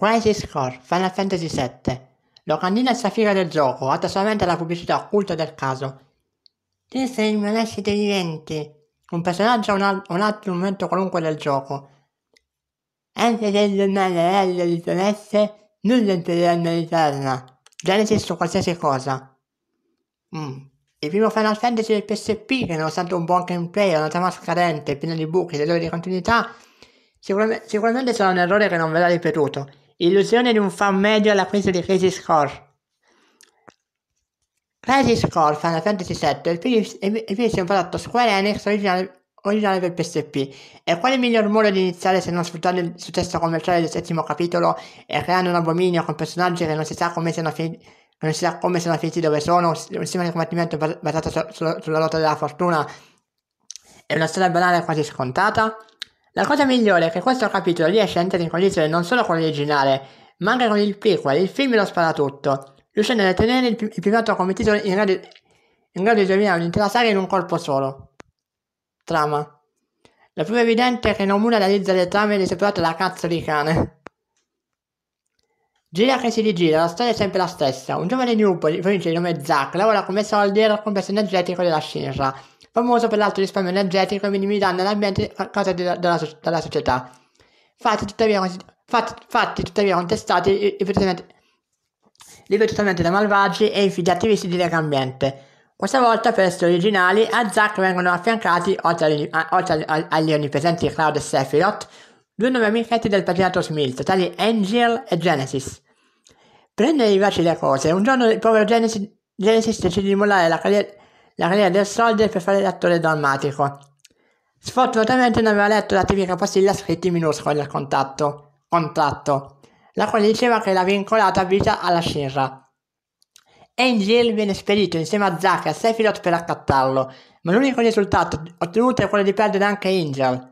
Crisis Core Final Fantasy VII. Locandina e safira del gioco, attualmente la pubblicità occulta del caso. Tu sei il monace degli enti. Un personaggio o un, al- un altro momento qualunque del gioco. Anche se il male è di tenesse, nulla entrerà nell'eterna. Genesis su qualsiasi cosa. Mm. Il primo Final Fantasy del PSP, che nonostante un buon gameplay e una trama scadente, piena di buchi e errori di continuità, sicuramente, sicuramente sarà un errore che non verrà ripetuto. Illusione di un fan medio alla presa di Crisis Core. Crisis Core Final Fantasy VII il PS è un prodotto Square Enix originale, originale, per PSP. E quale miglior modo di iniziare se non sfruttare il successo commerciale del settimo capitolo e creando un abominio con personaggi che non si sa come siano finiti non si sa come sono finiti dove sono, un sistema di combattimento basato su, su, sulla lotta della fortuna è una storia banale quasi scontata. La cosa migliore è che questo capitolo riesce a entrare in condizione non solo con l'originale, ma anche con il prequel, il film e lo tutto, riuscendo a tenere il, il primato come titolo in grado, in grado di dominare un'intera saga in un colpo solo. Trama. La più evidente è che Nomura realizza le trame di separate da cazzo di cane. Gira che si rigira, la storia è sempre la stessa. Un giovane di Newport, provincia di nome Zack, lavora come soldier con personaggio energetico della Shinra famoso per l'alto risparmio energetico e minimizzando l'ambiente causato dalla, della, dalla, società. Fatti tuttavia, fatti, fatti tuttavia contestati ripetutamente da malvagi e infidi attivisti di Lega Ambiente. Questa volta per essere originali a Zack vengono affiancati, oltre, a, oltre a, agli onnipresenti Cloud e Sephiroth, due nuovi amichetti del patriarcato Smith, tali Angel e Genesis. Per rendere vivaci le cose, un giorno il povero Genesis, Genesis decide di mollare la carriera la carriera del soldier per fare l'attore drammatico. Sfortunatamente non aveva letto la tipica postilla scritta in minuscolo del contatto, contratto, la quale diceva che era vincolata a vita alla scena. Angel viene spedito insieme a Zack e a Sephiroth per accattarlo, ma l'unico risultato ottenuto è quello di perdere anche Angel.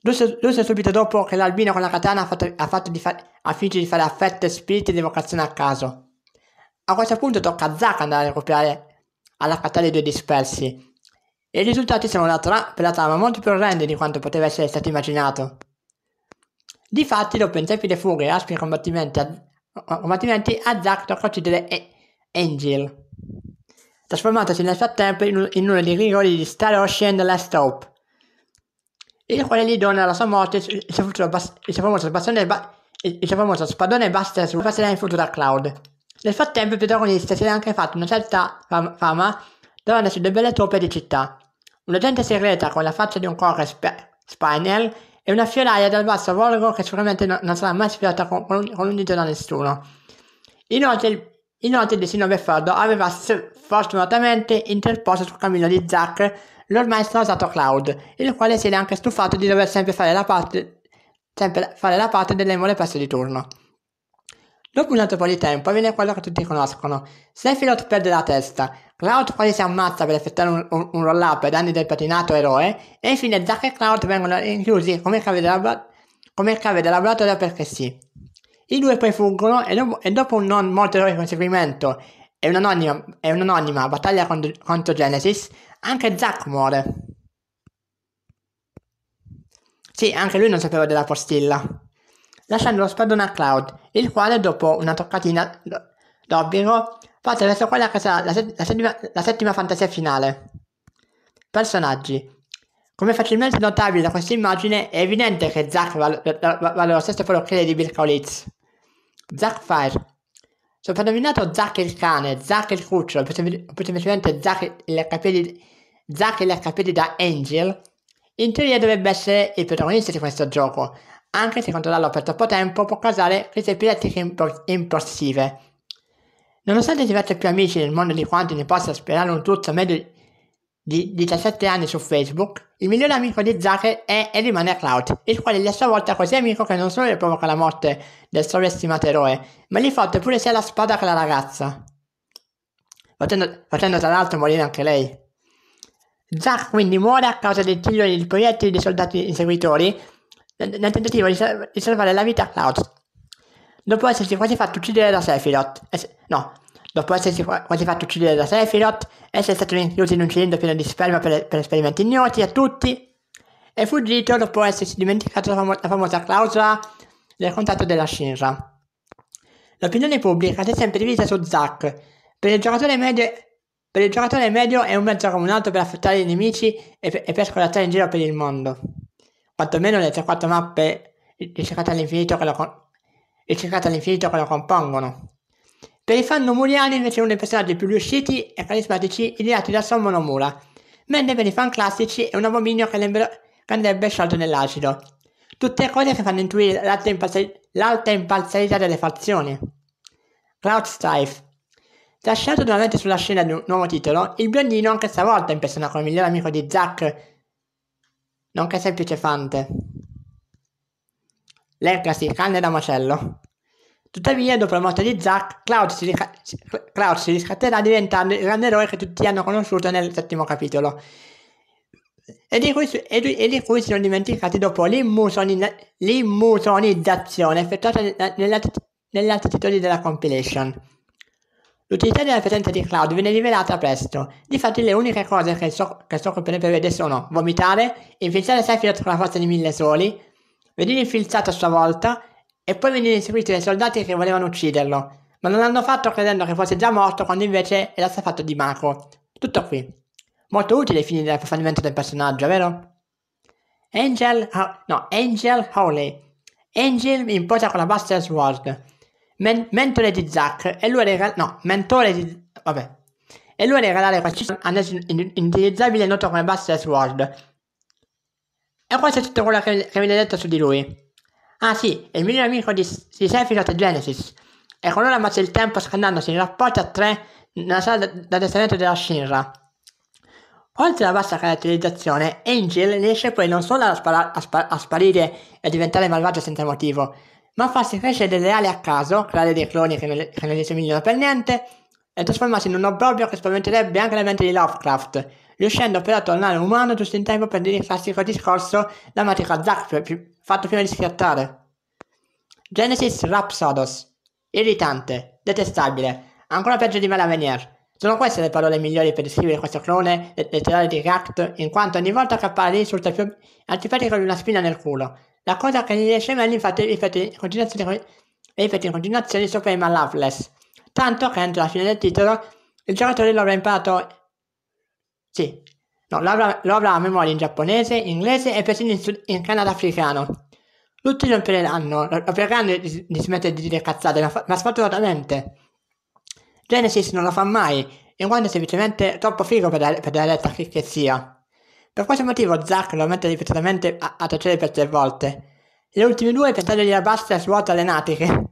Giusto subito dopo che l'albino con la katana ha, fatto, ha, fatto di fa- ha finito di fare affetto e spiriti di vocazione a caso. A questo punto tocca a Zack andare a recuperare alla caccia dei due dispersi. E i risultati sono tra- per la trama molto più orrendi di quanto poteva essere stato immaginato. Difatti, dopo intrepide fughe e aspri combattimenti, a- combattimenti, Azak tocca uccidere e- Angel, trasformatosi nel frattempo in, in uno dei rigori di Star Ocean The Last Hope, il quale gli dona alla sua morte il suo, bas- il suo famoso, bas- il, suo famoso spadone e basta sulla faccia in futuro a Cloud. Nel frattempo il protagonista si era anche fatto una certa fam- fama lavorando sulle belle toppe di città. Un'agente segreta con la faccia di un corre sp- spinel e una fioraia dal basso volgo che sicuramente no- non sarà mai sfidata con, con, con un dito da nessuno. Inoltre il, inoltre il destino beffardo aveva s- fortunatamente interposto sul cammino di Zack l'ormai strasato Cloud, il quale si era anche stufato di dover sempre fare la parte sempre fare la parte delle mole peste di turno. Dopo un altro po' di tempo avviene quello che tutti conoscono. Sephiroth perde la testa, Cloud quasi si ammazza per effettuare un, un, un roll-up ai danni del patinato eroe, e infine Zack e Cloud vengono inclusi come cave della, come cave della laboratorio perché sì. I due poi fuggono e dopo, e dopo un non molto eroico conseguimento e un'anonima, e un'anonima battaglia contro, contro Genesis, anche Zack muore. Sì, anche lui non sapeva della postilla lasciando lo spadone a Cloud, il quale dopo una toccatina d'obbligo parte verso quella che sarà la, set- la, settima- la settima fantasia finale. Personaggi. Come facilmente notabile da questa immagine, è evidente che Zack vale, vale lo stesso parrucchiere di Bill Kaulitz. Zack Fire. Soprannominato Zack il cane, Zack il cucciolo, più semplicemente Zack il capelli, Zack il capelli da Angel, in teoria dovrebbe essere il protagonista di questo gioco, anche se controllarlo per troppo tempo può causare crisi epilettiche impor- impulsive. Nonostante diversi più amici nel mondo di quanti ne possa sperare un tutto medio di 17 anni su Facebook, il migliore amico di Zucker è e rimane Cloud, il quale è a sua volta così amico che non solo le provoca la morte del sovraestimato eroe, ma gli fotte pure sia la spada che la ragazza, facendo, facendo tra l'altro morire anche lei. Zack quindi muore a causa del tiro di proiettili dei soldati inseguitori nel tentativo di, di salvare la vita a Klaus. Dopo essersi quasi fatto uccidere da Sephiroth, es- no, dopo essersi quasi fatto uccidere da Sephiroth, essere stato rinchiuso in un cilindro pieno di sperma per, per esperimenti ignoti a tutti, è fuggito dopo essersi dimenticato la, famo- la famosa clausola del contratto della Shinra. L'opinione pubblica si è sempre divisa su Zack. Per il giocatore medio, per il giocatore medio è un mezzo come un altro per affrontare i nemici e per, e per scorazzare in giro per il mondo quantomeno le 3-4 mappe ricercate all'infinito che lo, all'infinito che lo compongono. Per i fan nomuriani invece uno dei personaggi più riusciti e carismatici ideati da Sommo Nomura, mentre per i fan classici è un abominio che, andrebbe sciolto nell'acido. Tutte cose che fanno intuire l'alta, imparzial- l'alta imparzialità delle fazioni. Cloud Strife Lasciato nuovamente sulla scena di un nuovo titolo, il biondino anche stavolta impersona come migliore amico di Zack nonché semplice fante. Lerca si canne da macello. Tuttavia, dopo la morte di Zack, Cloud si, rica- Cloud si riscatterà diventando il grande eroe che tutti hanno conosciuto nel settimo capitolo. E di, cui, e di-, e di cui si sono dimenticati dopo l'immusonizzazione effettuata negli altri titoli della compilation. L'utilità della presenza di Cloud viene rivelata presto, difatti le uniche cose che so, che so prevede sono vomitare, infilzare Sephiroth con la forza di mille soli, venire infilzato a sua volta e poi venire seguito dai soldati che volevano ucciderlo, ma non l'hanno fatto credendo che fosse già morto quando invece era stato fatto di Mako. Tutto qui. Molto utile ai fini dell'approfondimento del personaggio, vero? Angel... Ho- no, Angel Howley. Angel mi posa con la Buster Sword. Men- mentore di Zack e lui regalare. No, mentore di. Vabbè. E lui regalare qualsiasi anello in- indirizzabile noto come Buster Sword. E questo è tutto quello che, che mi viene detto su di lui. Ah sì, è il migliore amico di, di Sephiroth e Genesis. E con loro ammazza il tempo scannandosi in rapporto a tre nella sala d'addestramento della Shinra. Oltre alla bassa caratterizzazione, Angel riesce poi non solo a, spara- a, spa- a sparire e a diventare malvagio senza motivo, ma farsi crescere delle ali a caso, creare dei cloni che non, che non gli somigliano per niente, e trasformarsi in un obbrobrio che spaventerebbe anche la mente di Lovecraft, riuscendo però a tornare umano giusto in tempo per dire il classico discorso la a Zack cioè fatto prima di schiattare. Genesis Rhapsodos. Irritante, detestabile, ancora peggio di Malavenier. Sono queste le parole migliori per descrivere questo clone letterario di Gact, in quanto ogni volta che appare insulta più antipatico di una spina nel culo, la cosa che gli negli SML infatti ripete in continuazione, ripete in continuazione sopprima l'Atlas, tanto che entro la fine del titolo il giocatore lo avrà imparato... Sì, no, lo avrà, lo avrà a memoria in giapponese, in inglese e persino in, sud- in canadafricano. Tutti lo impareranno, lo pregando di, di smettere di dire cazzate, ma, ma sfortunatamente Genesis non lo fa mai, in quanto è semplicemente troppo figo per, dare, la, per la letta che, che sia. Per questo motivo Zack lo mette ripetutamente a, a tacere per tre volte. Le ultime due pensandogli la basta svuota le natiche.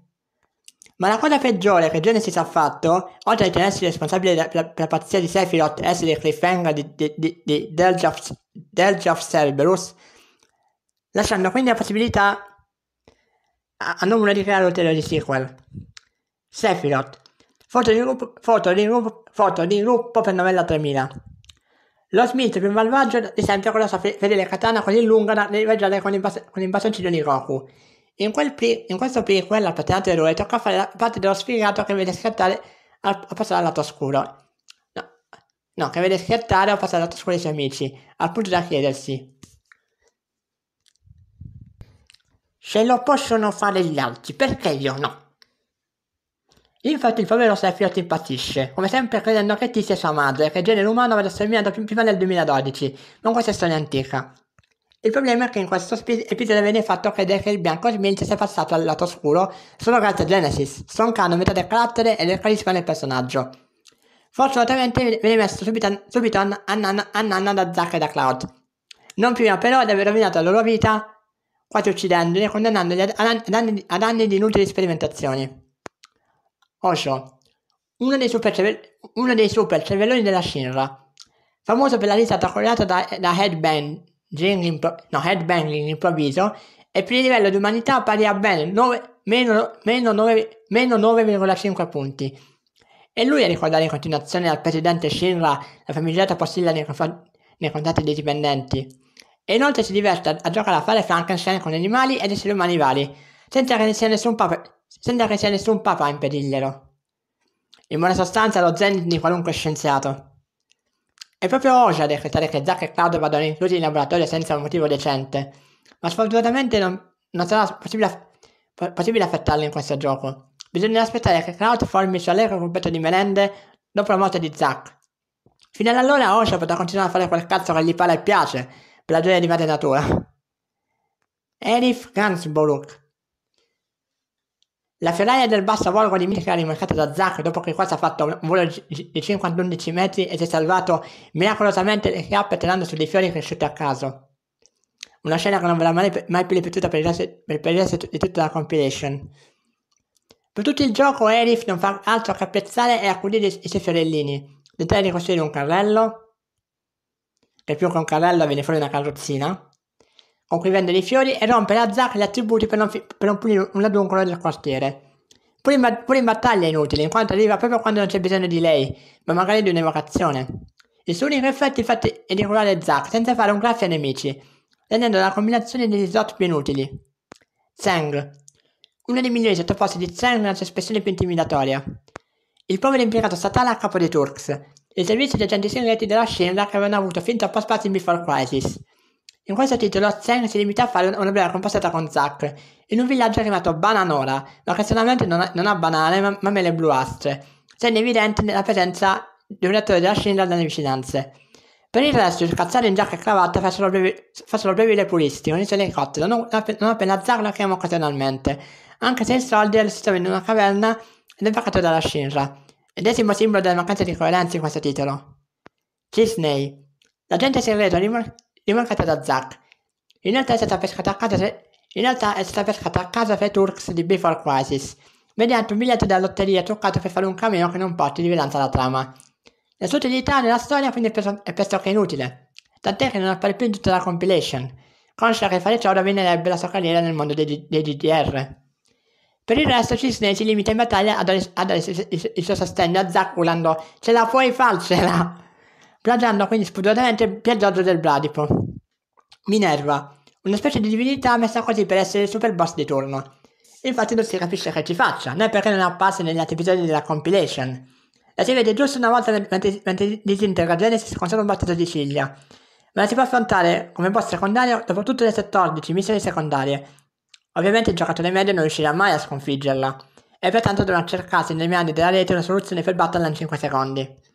Ma la cosa peggiore che Genesis ha fatto, oltre a tenersi responsabile per la, la pazzia di Sephiroth e essere il cliffhanger di, di, di, di Delgeof, Delgeof Cerberus, lasciando quindi la possibilità a, a di creare ulteriori sequel. Sephiroth, foto di gruppo, foto di gruppo, foto di gruppo per novella 3000. Lo Smith, più malvagio, risente con la sua fedele katana così lunga da riveggere con il, bas- con il bastoncino di Goku. In, pre- in questo prequel, al pattinato eroe, tocca fare la parte dello sfigato che vede scattare a, a passare al lato oscuro. No. no, che vede scattare o passare al lato oscuro i suoi amici, al punto da chiedersi. Se lo possono fare gli altri, perché io no? Infatti il povero Sephiroth impazzisce, come sempre credendo che Tis sia sua madre, che il genere umano aveva sterminato prima del 2012, ma questa è storia antica. Il problema è che in questo episodio viene fatto credere che il bianco Smilch sia passato al lato oscuro solo grazie a Genesis, stroncando metà del carattere e del carisma del personaggio. Fortunatamente viene messo subito, a, subito a, nanna da Zack e da Cloud. Non prima però di aver rovinato la loro vita, quasi uccidendoli e condannandoli ad, ad, ad anni di inutili sperimentazioni. Osho, uno dei super, cerve- uno dei super cervelloni della Shinra, famoso per la risata correlata da, da headbanging, impro- no, headbanging improvviso e per il livello di umanità pari a ben 9, meno, meno, 9, meno 9,5 punti. E lui a ricordare in continuazione al presidente Shinra la famigliata postilla nei, conf- nei contatti dei dipendenti. E inoltre si diverte a, a giocare a fare Frankenstein con animali ed esseri umani vari, senza che ne sia nessun, pape- senza che sia nessun papa a impedirglielo. In buona sostanza lo zen di qualunque scienziato. È proprio oggi a decretare che Zack e Claudio vadano inclusi in laboratorio senza un motivo decente, ma sfortunatamente non, non sarà possibile, possibile affettarlo in questo gioco. Bisogna aspettare che Claudio formi il suo allegro gruppetto di merende dopo la morte di Zack. Fino ad allora Osho potrà continuare a fare quel cazzo che gli pare e piace, per la gioia di madre natura. Erif Gansboruk la Ferrari del basso Bassa Volgo di Mitica è rimorchiata da Zacco dopo che quasi ha fatto un volo di 50-11 metri e si è salvato miracolosamente le chiappe tirando su dei fiori cresciuti a caso. Una scena che non verrà mai, mai più ripetuta per il, resto, per il, resto, di tutta la compilation. Per tutto il gioco Erif non fa altro che apprezzare e accudire i, suoi fiorellini, tentare di costruire un carrello, che più che un carrello viene fuori una carrozzina, con cui vende dei fiori e rompe la zacca gli attributi per non, fi- per non punire un aduncolo del quartiere. Pure in, ba- pure in, battaglia è inutile, in quanto arriva proprio quando non c'è bisogno di lei, ma magari di un'evocazione. Il suo unico effetto infatti è di curare Zack senza fare un graffio ai nemici, rendendo la combinazione degli slot più inutili. Zeng. Uno dei migliori sottoposti di Zeng nella sua espressione più intimidatoria. Il povero impiegato statale a capo dei Turks, il servizio di agenti segreti della Shinra che avevano avuto fin troppo spazio in Before Crisis. In questo titolo Zeng si limita a fare una breve compostata con Zack, in un villaggio chiamato Bananora, ma che stranamente non ha, non ha banane ma, ma mele bluastre, segno evidente la presenza di un attore della Shinra dalle vicinanze. Per il resto, il cazzare in giacca e cravatta fa solo brevi le puristi, con il suo elicottero, non, non appena Zack lo chiama occasionalmente, anche se il soldi si trova in una caverna ed è pagato dalla Shinra. Ed esimo simbolo della mancanza di coerenza in questo titolo. Disney. L'agente segreto rimorchiato rimarcata da Zack. In realtà è stata pescata a casa, se... in realtà è stata pescata a casa per Turks di Before Crisis, mediante un biglietto da lotteria truccato per fare un cameo che non porti di rilevanza alla trama. La sua utilità nella storia quindi è, presto, è pressoché inutile, tant'è che non appare più in tutta la compilation, conscia che fare ciò rovinerebbe la sua carriera nel mondo dei, dei GDR. Per il resto Cisne si limita in battaglia a dare, il, il suo sostegno a Zack urlando «Ce la puoi farcela!» plagiando quindi spudoratamente Piaggioggio del Bradipo. Minerva, una specie di divinità messa così per essere il super boss di turno. Infatti non si capisce che ci faccia, né perché non apparsa negli altri episodi della compilation. La si vede giusto una volta mentre, mentre disintegra Genesis con solo un battito di ciglia, ma la si può affrontare come boss secondario dopo tutte le 14 missioni secondarie. Ovviamente il giocatore medio non riuscirà mai a sconfiggerla, e pertanto dovrà cercarsi nei meandri della rete una soluzione per batterla in 5 secondi.